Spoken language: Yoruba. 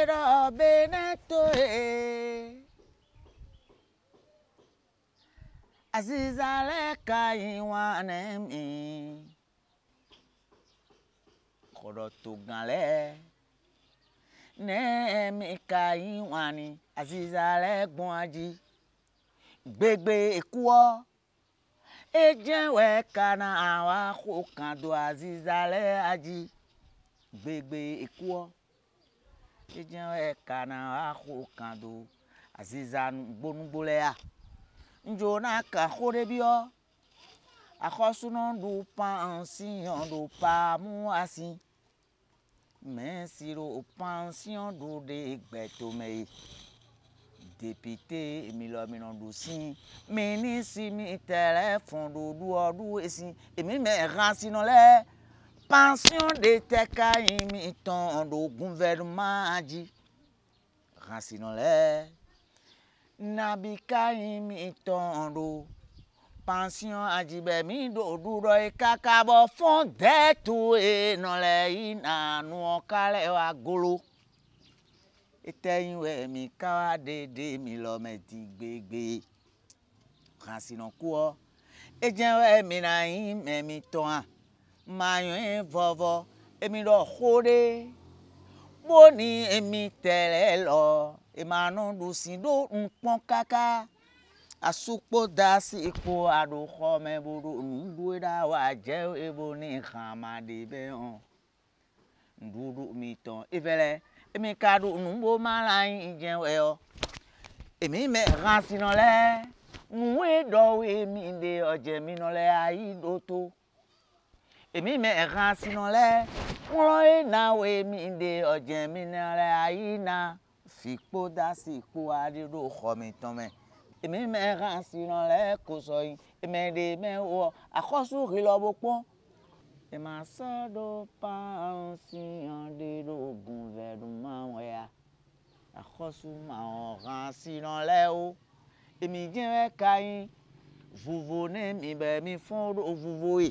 era beneto e azizale kaiwane mi koro to ganle ne mi kaiwani azizale gbonaji gbegbe ekuo ejewe kana awa ko kan do azizale aji gbegbe ekuo. Dzidze eka na axɔ kan do aziza nugbo le ya ndzo na ka xo ɖe biɔ axɔsunɔ ɖu pan siɔ ɖo pa mu asi mɛ si ɖo pan siɔ ɖo ɖe gbɛtome yi depite emilɔ minɔ ɖu si minisi mi tɛlɛ fɔn ɖo ɖuɔ ɖu esi emi mɛ hã sinɔ lɛ. Pension de teka imi ton do gouvernement Ransinole Nabika imi ton do Pension ajibe mi do duro e kakabo fon detu e non le ina nu okale wa golo Eteyin we mi kawa dede mi lo me ti gbegbe Ransinoko oh. Ejen we mi na yin me mi ton mayọ̀ẹ́ vọ̀vọ̀ èmi lọ kórè bó ni èmi tẹ̀lé lọ ìmàánú lùsìndó ń pọ́n káká àsopọ̀ dá sí ipò àdókọ́ mẹ́bòrò nùdúrà wà jẹ́ ebo ní ìhàmàdé bẹ́ẹ̀ hàn nùdúró mi tán ìfẹ́lẹ́ èmi kàdó nùbó máa ń la yín jẹun ẹ̀ ọ́ èmi mẹ́ ránṣẹ́ nọ lẹ́ nùwé mi lé ọ̀jẹ̀ mi nọ lẹ́ ayé dòtó èmi mẹ ẹ̀ka sínú lẹ wọ́n ìnáwó èmi ìdè ọ̀jẹ̀ mi nílẹ̀ àyínà fipó dá sí ipò àdírò kọ́mi tán mẹ́ èmi mẹ ẹ̀ka sínú lẹ kò sọ yìí èmi èdè mẹ́wọ́ àkọ́sùkì lọ́bọ̀ pọ́ èmi àsọdọ̀ pààrùn sí ọ̀dẹ́dọ̀gùn vẹ̀rù máwọn ẹ̀yà àkọ́sù máwọn ọ̀kan sínú lẹ o èmi jẹ́ ẹ̀ka yín vuvu ní mi bẹ̀ mi fún vuvu yìí.